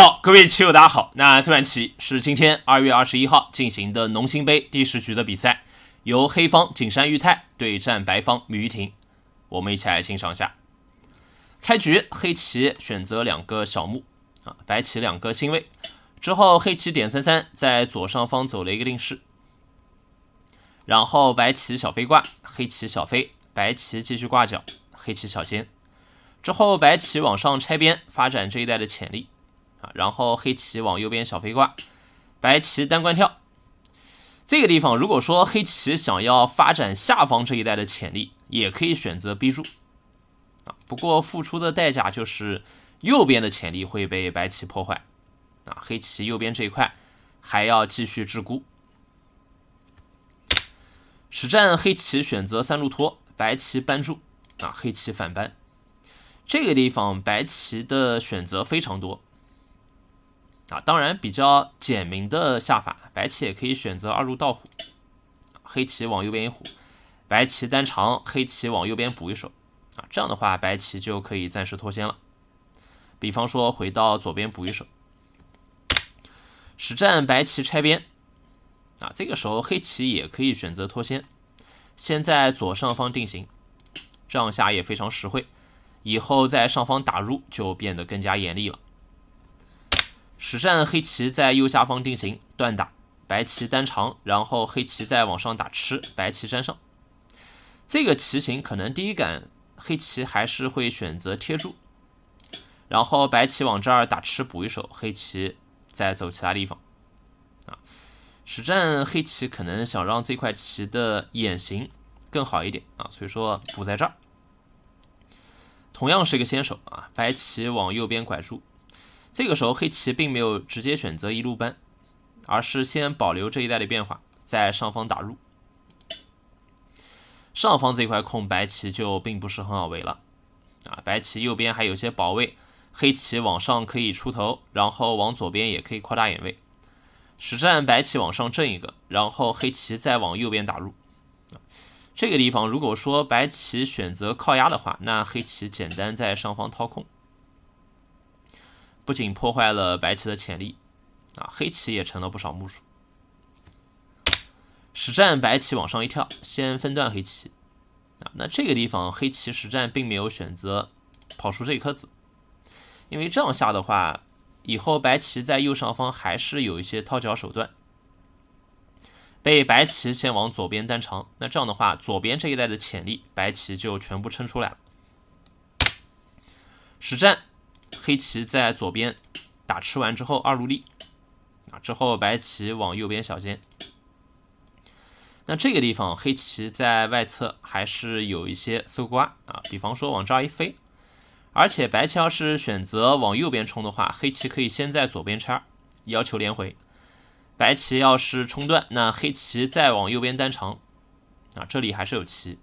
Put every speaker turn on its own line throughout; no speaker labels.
好，各位棋友，大家好。那这盘棋是今天二月二十一号进行的农心杯第十局的比赛，由黑方井山裕太对战白方米玉婷。我们一起来欣赏一下。开局黑棋选择两个小目啊，白棋两个星位。之后黑棋点三三，在左上方走了一个定式。然后白棋小飞挂，黑棋小飞，白棋继续挂角，黑棋小尖。之后白棋往上拆边，发展这一带的潜力。啊，然后黑棋往右边小飞挂，白棋单关跳。这个地方，如果说黑棋想要发展下方这一带的潜力，也可以选择逼住。啊，不过付出的代价就是右边的潜力会被白棋破坏。啊，黑棋右边这一块还要继续治孤。实战黑棋选择三路拖，白棋扳住。啊，黑棋反扳。这个地方白棋的选择非常多。啊，当然比较简明的下法，白棋也可以选择二路倒虎，黑棋往右边一虎，白棋单长，黑棋往右边补一手，啊，这样的话白棋就可以暂时脱先了。比方说回到左边补一手，实战白棋拆边，啊，这个时候黑棋也可以选择脱先，先在左上方定型，这样下也非常实惠，以后在上方打入就变得更加严厉了。实战黑棋在右下方定型断打，白棋单长，然后黑棋再往上打吃，白棋粘上。这个棋形可能第一感黑棋还是会选择贴住，然后白棋往这儿打吃补一手，黑棋再走其他地方。啊，实战黑棋可能想让这块棋的眼型更好一点啊，所以说补在这儿。同样是一个先手啊，白棋往右边拐住。这个时候黑棋并没有直接选择一路搬，而是先保留这一带的变化，在上方打入。上方这一块空白棋就并不是很好围了，啊，白棋右边还有些保卫，黑棋往上可以出头，然后往左边也可以扩大眼位。实战白棋往上挣一个，然后黑棋再往右边打入。这个地方如果说白棋选择靠压的话，那黑棋简单在上方掏空。不仅破坏了白棋的潜力，啊，黑棋也成了不少木数。实战白棋往上一跳，先分段黑棋，啊，那这个地方黑棋实战并没有选择跑出这一颗子，因为这样下的话，以后白棋在右上方还是有一些套角手段，被白棋先往左边单长，那这样的话，左边这一带的潜力白棋就全部撑出来了。实战。黑棋在左边打吃完之后，二路立啊，之后白棋往右边小尖。那这个地方黑棋在外侧还是有一些搜刮啊，比方说往这儿一飞。而且白棋要是选择往右边冲的话，黑棋可以先在左边插，要求连回。白棋要是冲断，那黑棋再往右边单长啊，这里还是有棋，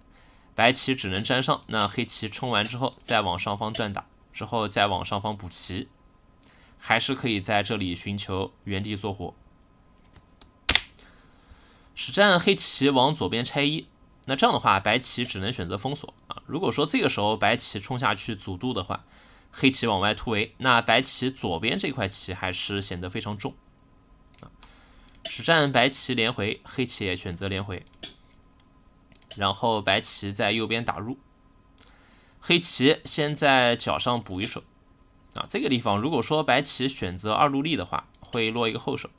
白棋只能粘上。那黑棋冲完之后，再往上方断打。之后再往上方补齐，还是可以在这里寻求原地做活。实战黑棋往左边拆一，那这样的话白棋只能选择封锁啊。如果说这个时候白棋冲下去阻渡的话，黑棋往外突围，那白棋左边这块棋还是显得非常重啊。实战白棋连回，黑棋也选择连回，然后白棋在右边打入。黑棋先在角上补一手，啊，这个地方如果说白棋选择二路立的话，会落一个后手，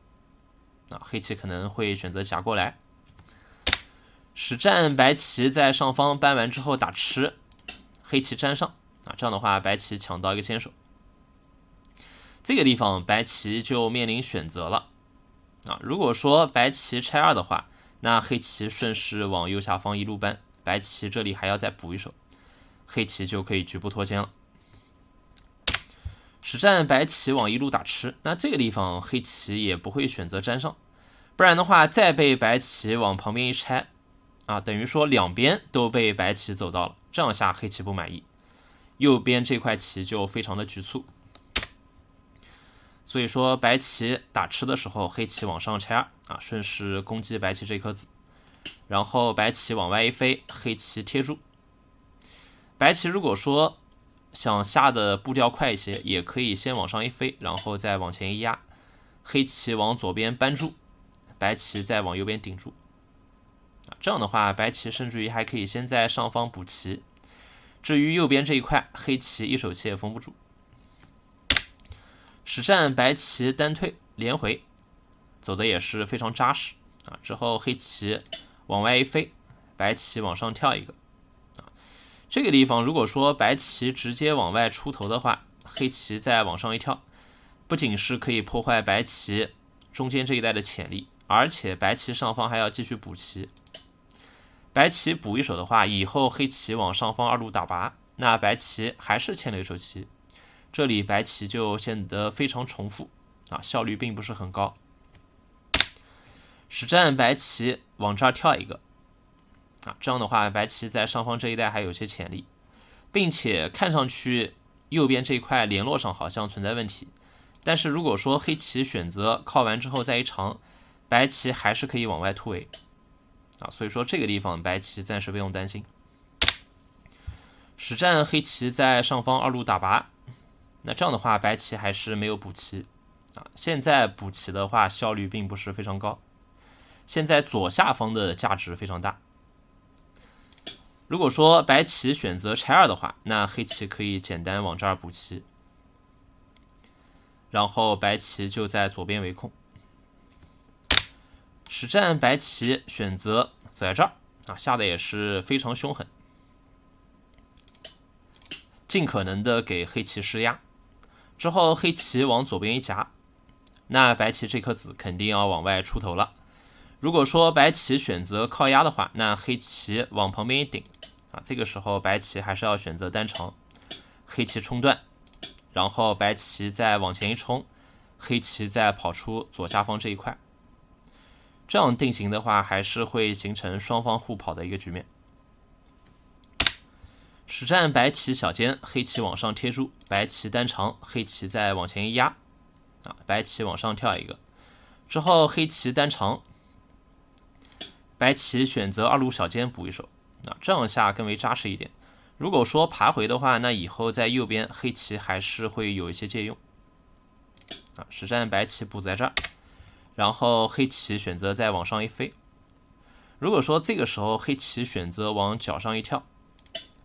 啊，黑棋可能会选择夹过来。实战白棋在上方搬完之后打吃，黑棋粘上，啊，这样的话白棋抢到一个先手。这个地方白棋就面临选择了，啊，如果说白棋拆二的话，那黑棋顺势往右下方一路搬，白棋这里还要再补一手。黑棋就可以局部脱先了。实战白棋往一路打吃，那这个地方黑棋也不会选择粘上，不然的话再被白棋往旁边一拆，啊，等于说两边都被白棋走到了，这样下黑棋不满意，右边这块棋就非常的局促。所以说白棋打吃的时候，黑棋往上拆，啊，顺势攻击白棋这颗子，然后白棋往外一飞，黑棋贴住。白棋如果说想下的步调快一些，也可以先往上一飞，然后再往前一压，黑棋往左边扳住，白棋再往右边顶住这样的话，白棋甚至于还可以先在上方补棋。至于右边这一块，黑棋一手棋也封不住。实战白棋单退连回走的也是非常扎实啊。之后黑棋往外一飞，白棋往上跳一个。这个地方，如果说白棋直接往外出头的话，黑棋再往上一跳，不仅是可以破坏白棋中间这一带的潜力，而且白棋上方还要继续补棋。白棋补一手的话，以后黑棋往上方二路打拔，那白棋还是欠了一手棋。这里白棋就显得非常重复啊，效率并不是很高。实战白棋往这儿跳一个。这样的话，白棋在上方这一带还有些潜力，并且看上去右边这一块联络上好像存在问题。但是如果说黑棋选择靠完之后再一长，白棋还是可以往外突围啊。所以说这个地方白棋暂时不用担心。实战黑棋在上方二路打拔，那这样的话白棋还是没有补棋啊。现在补棋的话效率并不是非常高，现在左下方的价值非常大。如果说白棋选择拆二的话，那黑棋可以简单往这儿补棋，然后白棋就在左边围控。实战白棋选择走在这儿啊，下的也是非常凶狠，尽可能的给黑棋施压。之后黑棋往左边一夹，那白棋这颗子肯定要往外出头了。如果说白棋选择靠压的话，那黑棋往旁边一顶。啊，这个时候白棋还是要选择单长，黑棋冲断，然后白棋再往前一冲，黑棋再跑出左下方这一块，这样定型的话，还是会形成双方互跑的一个局面。实战白棋小尖，黑棋往上贴住，白棋单长，黑棋再往前一压，啊，白棋往上跳一个，之后黑棋单长，白棋选择二路小尖补一手。啊，这样下更为扎实一点。如果说爬回的话，那以后在右边黑棋还是会有一些借用。啊，实战白棋补在这儿，然后黑棋选择再往上一飞。如果说这个时候黑棋选择往角上一跳，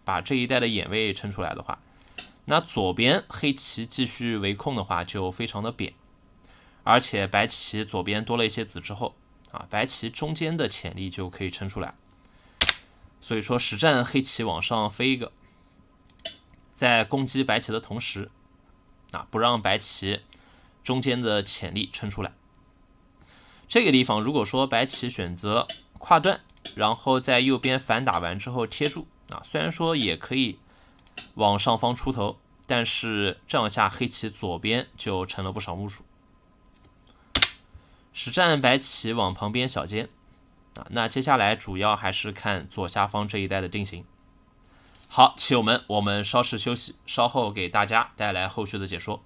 把这一带的眼位撑出来的话，那左边黑棋继续围控的话就非常的扁，而且白棋左边多了一些子之后，啊，白棋中间的潜力就可以撑出来。所以说，实战黑棋往上飞一个，在攻击白棋的同时，啊，不让白棋中间的潜力撑出来。这个地方，如果说白棋选择跨断，然后在右边反打完之后贴住，啊，虽然说也可以往上方出头，但是这样下黑棋左边就成了不少目数。实战白棋往旁边小尖。啊，那接下来主要还是看左下方这一带的定型。好，棋友们，我们稍事休息，稍后给大家带来后续的解说。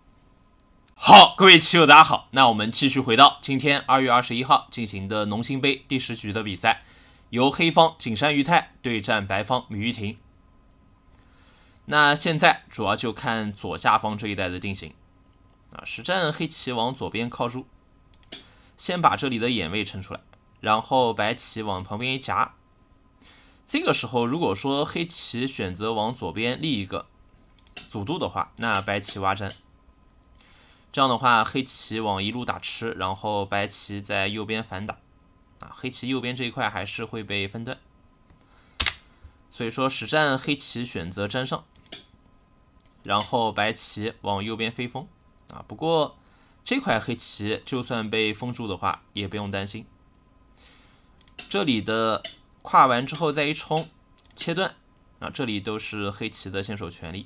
好，各位棋友，大家好，那我们继续回到今天二月二十一号进行的农心杯第十局的比赛，由黑方井山裕太对战白方米玉婷。那现在主要就看左下方这一带的定型。啊，实战黑棋往左边靠住，先把这里的眼位撑出来。然后白棋往旁边一夹，这个时候如果说黑棋选择往左边立一个阻度的话，那白棋挖粘。这样的话，黑棋往一路打吃，然后白棋在右边反打，啊，黑棋右边这一块还是会被分断。所以说，实战黑棋选择粘上，然后白棋往右边飞封，啊，不过这块黑棋就算被封住的话，也不用担心。这里的跨完之后再一冲，切断啊！这里都是黑棋的先手权利。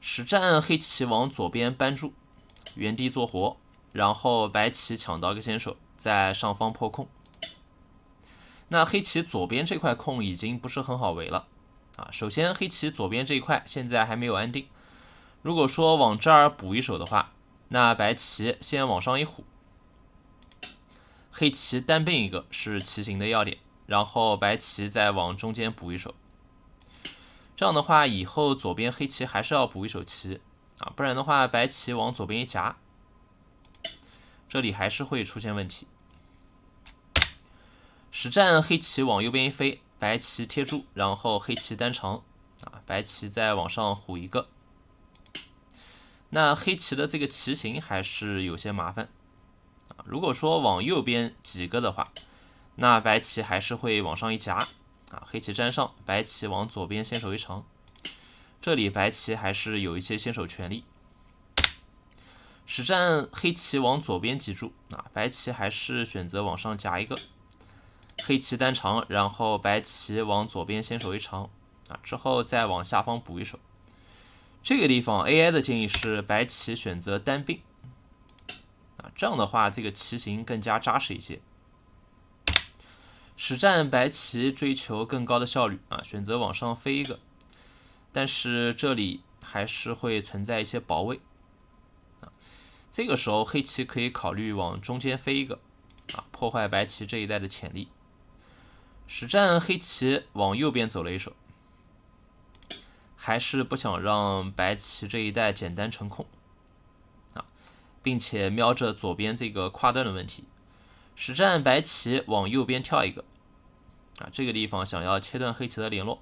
实战黑棋往左边搬住，原地做活，然后白棋抢到个先手，在上方破空。那黑棋左边这块空已经不是很好围了啊！首先黑棋左边这一块现在还没有安定，如果说往这儿补一手的话，那白棋先往上一虎。黑棋单并一个，是棋形的要点。然后白棋再往中间补一手，这样的话以后左边黑棋还是要补一手棋啊，不然的话白棋往左边一夹，这里还是会出现问题。实战黑棋往右边一飞，白棋贴住，然后黑棋单长啊，白棋再往上虎一个。那黑棋的这个棋形还是有些麻烦。如果说往右边挤个的话，那白棋还是会往上一夹啊，黑棋粘上，白棋往左边先手一长，这里白棋还是有一些先手权利。实战黑棋往左边挤住啊，白棋还是选择往上夹一个，黑棋单长，然后白棋往左边先手一长啊，之后再往下方补一手。这个地方 AI 的建议是白棋选择单兵。这样的话，这个棋形更加扎实一些。实战白棋追求更高的效率啊，选择往上飞一个，但是这里还是会存在一些薄位啊。这个时候黑棋可以考虑往中间飞一个啊，破坏白棋这一带的潜力。实战黑棋往右边走了一手，还是不想让白棋这一带简单成空。并且瞄着左边这个跨段的问题，实战白棋往右边跳一个，啊，这个地方想要切断黑棋的联络，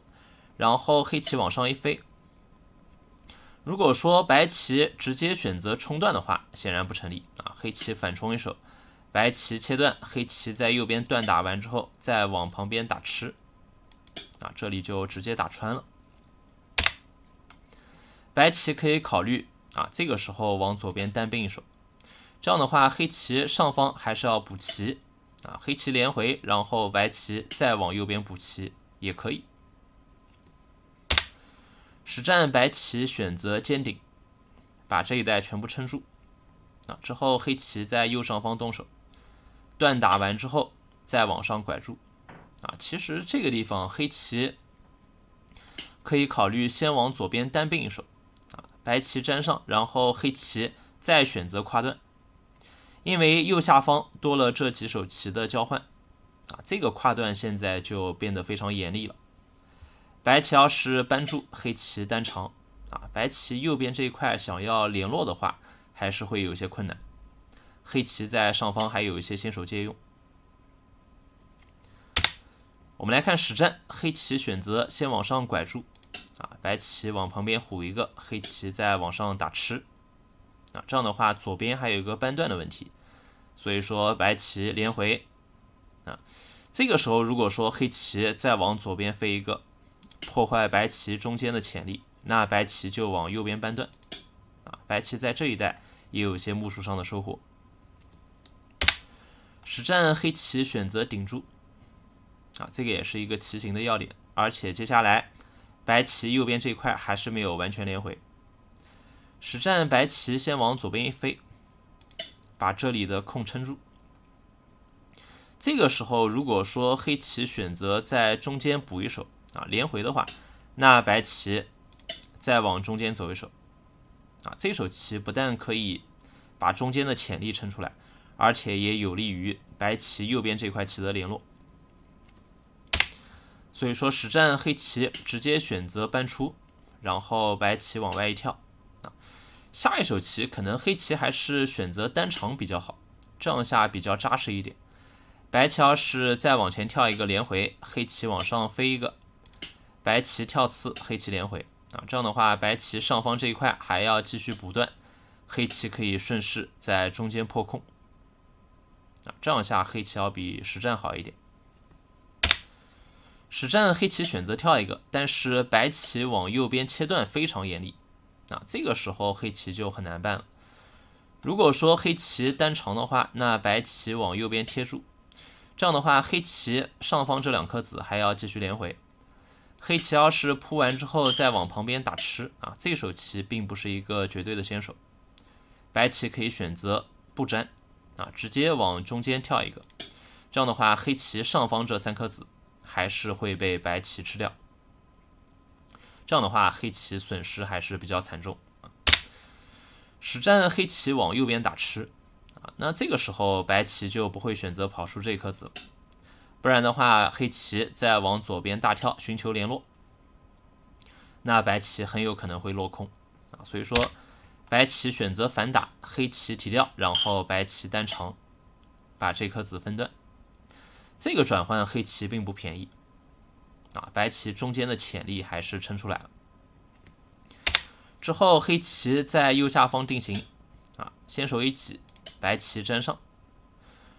然后黑棋往上一飞。如果说白棋直接选择冲断的话，显然不成立啊！黑棋反冲一手，白棋切断，黑棋在右边断打完之后再往旁边打吃，啊，这里就直接打穿了。白棋可以考虑啊，这个时候往左边单兵一手。这样的话，黑棋上方还是要补棋啊。黑棋连回，然后白棋再往右边补棋也可以。实战白棋选择尖顶，把这一带全部撑住啊。之后黑棋在右上方动手，断打完之后再往上拐住啊。其实这个地方黑棋可以考虑先往左边单兵一手啊，白棋粘上，然后黑棋再选择跨断。因为右下方多了这几手棋的交换，啊，这个跨段现在就变得非常严厉了。白棋要是搬住，黑棋单长，啊，白棋右边这一块想要联络的话，还是会有些困难。黑棋在上方还有一些先手借用。我们来看实战，黑棋选择先往上拐住，啊，白棋往旁边虎一个，黑棋再往上打吃。啊，这样的话，左边还有一个扳断的问题，所以说白棋连回。啊，这个时候如果说黑棋再往左边飞一个，破坏白棋中间的潜力，那白棋就往右边扳断。啊，白棋在这一带也有些目数上的收获。实战黑棋选择顶住。啊，这个也是一个棋形的要点，而且接下来白棋右边这一块还是没有完全连回。实战白棋先往左边一飞，把这里的空撑住。这个时候，如果说黑棋选择在中间补一手啊连回的话，那白棋再往中间走一手啊，这手棋不但可以把中间的潜力撑出来，而且也有利于白棋右边这块棋的联络。所以说，实战黑棋直接选择搬出，然后白棋往外一跳。下一手棋，可能黑棋还是选择单长比较好，这样下比较扎实一点。白棋要是再往前跳一个连回，黑棋往上飞一个，白棋跳刺，黑棋连回啊，这样的话，白棋上方这一块还要继续补断，黑棋可以顺势在中间破空啊，这样下黑棋要比实战好一点。实战黑棋选择跳一个，但是白棋往右边切断非常严厉。啊，这个时候黑棋就很难办了。如果说黑棋单长的话，那白棋往右边贴住，这样的话黑棋上方这两颗子还要继续连回。黑棋要是铺完之后再往旁边打吃啊，这手棋并不是一个绝对的先手。白棋可以选择不粘啊，直接往中间跳一个，这样的话黑棋上方这三颗子还是会被白棋吃掉。这样的话，黑棋损失还是比较惨重啊。实战黑棋往右边打吃啊，那这个时候白棋就不会选择跑出这颗子，不然的话，黑棋再往左边大跳寻求联络，那白棋很有可能会落空啊。所以说，白棋选择反打，黑棋提掉，然后白棋单长把这颗子分断，这个转换黑棋并不便宜。啊，白棋中间的潜力还是撑出来了。之后黑棋在右下方定型，啊，先手一挤，白棋粘上。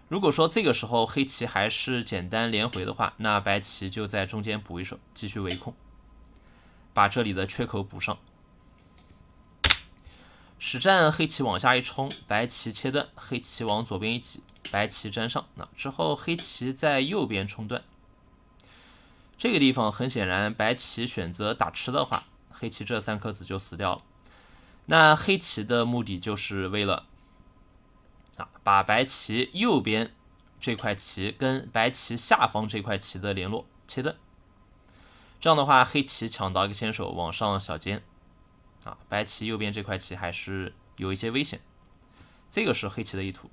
如果说这个时候黑棋还是简单连回的话，那白棋就在中间补一手，继续围控，把这里的缺口补上。实战黑棋往下一冲，白棋切断，黑棋往左边一挤，白棋粘上。那之后黑棋在右边冲断。这个地方很显然，白棋选择打吃的话，黑棋这三颗子就死掉了。那黑棋的目的就是为了啊，把白棋右边这块棋跟白棋下方这块棋的联络切断。这样的话，黑棋抢到一个先手，往上小尖。啊，白棋右边这块棋还是有一些危险。这个是黑棋的意图。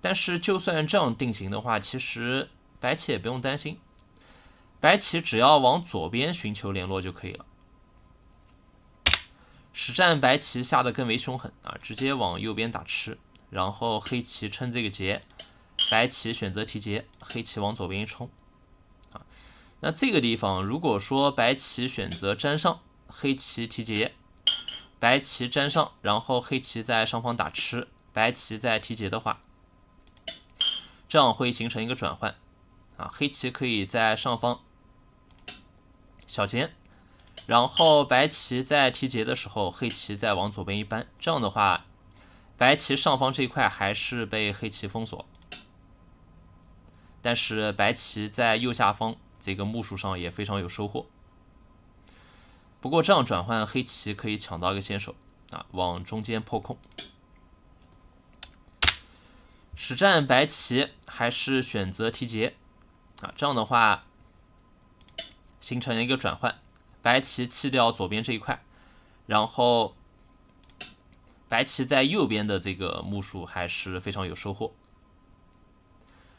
但是就算这样定型的话，其实白棋也不用担心。白棋只要往左边寻求联络就可以了。实战白棋下的更为凶狠啊，直接往右边打吃，然后黑棋撑这个劫，白棋选择提劫，黑棋往左边一冲啊。那这个地方，如果说白棋选择粘上，黑棋提劫，白棋粘上，然后黑棋在上方打吃，白棋再提劫的话，这样会形成一个转换啊，黑棋可以在上方。小尖，然后白棋在提劫的时候，黑棋再往左边一扳，这样的话，白棋上方这一块还是被黑棋封锁，但是白棋在右下方这个目数上也非常有收获。不过这样转换，黑棋可以抢到一个先手啊，往中间破空。实战白棋还是选择提劫啊，这样的话。形成了一个转换，白棋弃掉左边这一块，然后白棋在右边的这个目数还是非常有收获，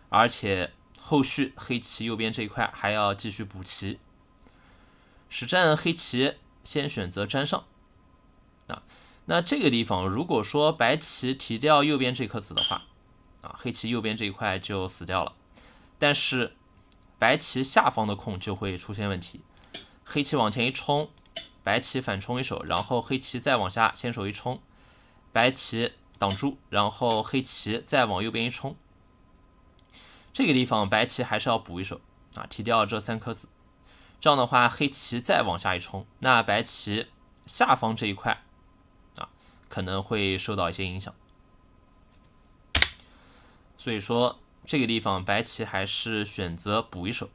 而且后续黑棋右边这一块还要继续补棋。实战黑棋先选择粘上，啊，那这个地方如果说白棋提掉右边这颗子的话，啊，黑棋右边这一块就死掉了，但是。白棋下方的空就会出现问题，黑棋往前一冲，白棋反冲一手，然后黑棋再往下先手一冲，白棋挡住，然后黑棋再往右边一冲，这个地方白棋还是要补一手啊，提掉这三颗子，这样的话黑棋再往下一冲，那白棋下方这一块啊可能会受到一些影响，所以说。这个地方白棋还是选择补一手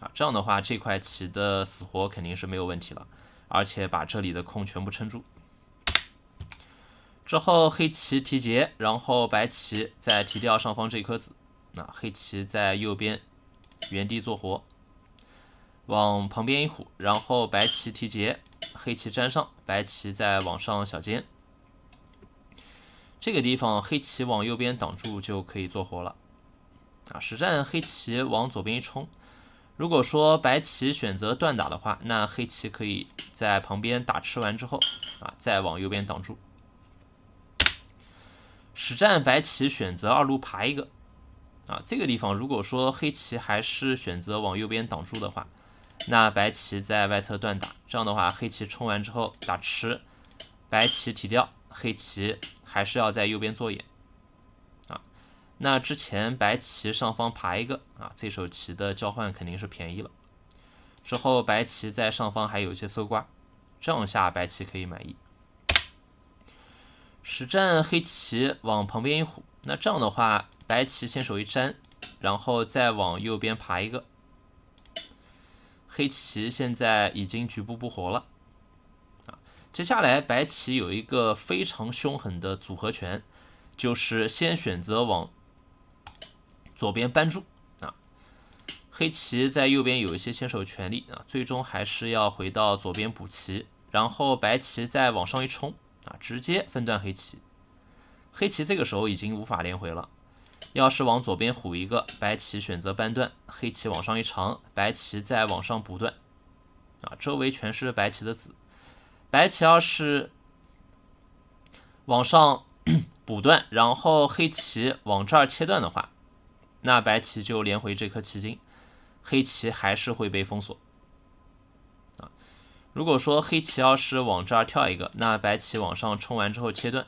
啊，这样的话这块棋的死活肯定是没有问题了，而且把这里的空全部撑住。之后黑棋提劫，然后白棋再提掉上方这一颗子。那黑棋在右边原地做活，往旁边一虎，然后白棋提劫，黑棋粘上，白棋再往上小尖。这个地方黑棋往右边挡住就可以做活了。啊，实战黑棋往左边一冲，如果说白棋选择断打的话，那黑棋可以在旁边打吃完之后，啊，再往右边挡住。实战白棋选择二路爬一个，啊，这个地方如果说黑棋还是选择往右边挡住的话，那白棋在外侧断打，这样的话黑棋冲完之后打吃，白棋提掉，黑棋。还是要在右边做眼啊。那之前白棋上方爬一个啊，这手棋的交换肯定是便宜了。之后白棋在上方还有一些搜刮，这样下白棋可以满意。实战黑棋往旁边一虎，那这样的话，白棋先手一粘，然后再往右边爬一个。黑棋现在已经局部不活了。接下来，白棋有一个非常凶狠的组合拳，就是先选择往左边搬住啊，黑棋在右边有一些先手权利啊，最终还是要回到左边补棋，然后白棋再往上一冲啊，直接分断黑棋。黑棋这个时候已经无法连回了，要是往左边虎一个，白棋选择扳断，黑棋往上一长，白棋再往上补断啊，周围全是白棋的子。白棋要是往上 补断，然后黑棋往这儿切断的话，那白棋就连回这颗棋筋，黑棋还是会被封锁。啊，如果说黑棋要是往这儿跳一个，那白棋往上冲完之后切断，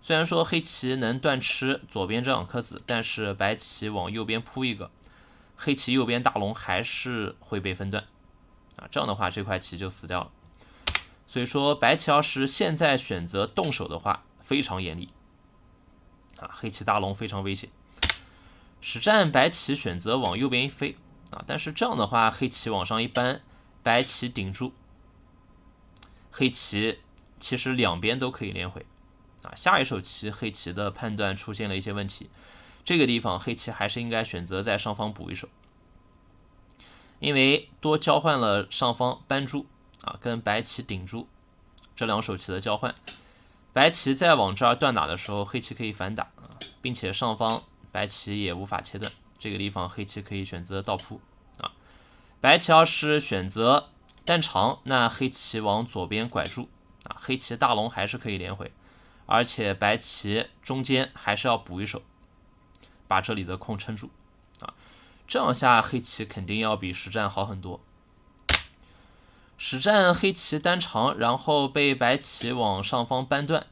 虽然说黑棋能断吃左边这两颗子，但是白棋往右边扑一个，黑棋右边大龙还是会被分断。啊，这样的话这块棋就死掉了。所以说，白棋要是现在选择动手的话，非常严厉，啊，黑棋大龙非常危险。实战白棋选择往右边一飞，啊，但是这样的话，黑棋往上一扳，白棋顶住。黑棋其实两边都可以连回，啊，下一手棋黑棋的判断出现了一些问题，这个地方黑棋还是应该选择在上方补一手，因为多交换了上方斑住。啊，跟白棋顶住这两手棋的交换，白棋再往这儿断打的时候，黑棋可以反打啊，并且上方白棋也无法切断，这个地方黑棋可以选择倒扑啊。白棋要是选择单长，那黑棋往左边拐住啊，黑棋大龙还是可以连回，而且白棋中间还是要补一手，把这里的空撑住啊，这样下黑棋肯定要比实战好很多。实战黑棋单长，然后被白棋往上方扳断。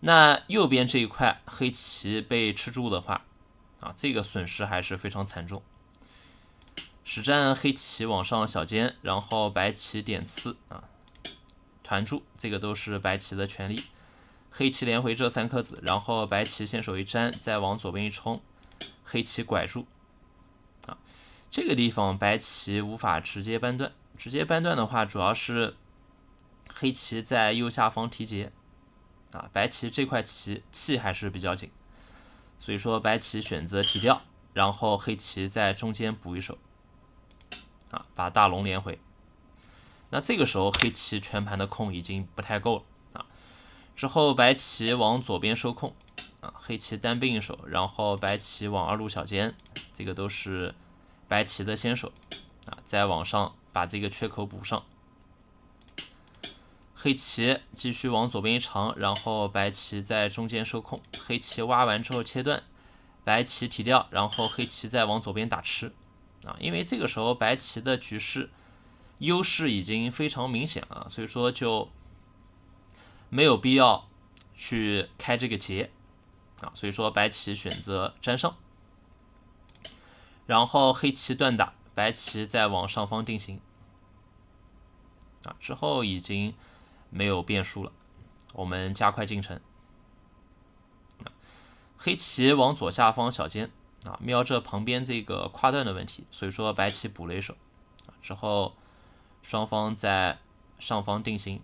那右边这一块黑棋被吃住的话，啊，这个损失还是非常惨重。实战黑棋往上小尖，然后白棋点刺啊，团住，这个都是白棋的权利。黑棋连回这三颗子，然后白棋先手一粘，再往左边一冲，黑棋拐住啊，这个地方白棋无法直接扳断。直接扳断的话，主要是黑棋在右下方提劫啊，白棋这块棋气还是比较紧，所以说白棋选择提掉，然后黑棋在中间补一手啊，把大龙连回。那这个时候黑棋全盘的空已经不太够了啊，之后白棋往左边收空啊，黑棋单兵一手，然后白棋往二路小尖，这个都是白棋的先手啊，再往上。把这个缺口补上，黑棋继续往左边一长，然后白棋在中间收控，黑棋挖完之后切断，白棋提掉，然后黑棋再往左边打吃，啊，因为这个时候白棋的局势优势已经非常明显了，所以说就没有必要去开这个劫，啊，所以说白棋选择粘上，然后黑棋断打，白棋再往上方定型。啊，之后已经没有变数了，我们加快进程。黑棋往左下方小尖，啊瞄着旁边这个跨段的问题，所以说白棋补了一手，之后双方在上方定型，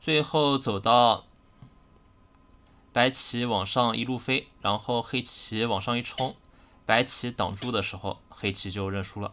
最后走到白棋往上一路飞，然后黑棋往上一冲，白棋挡住的时候，黑棋就认输了。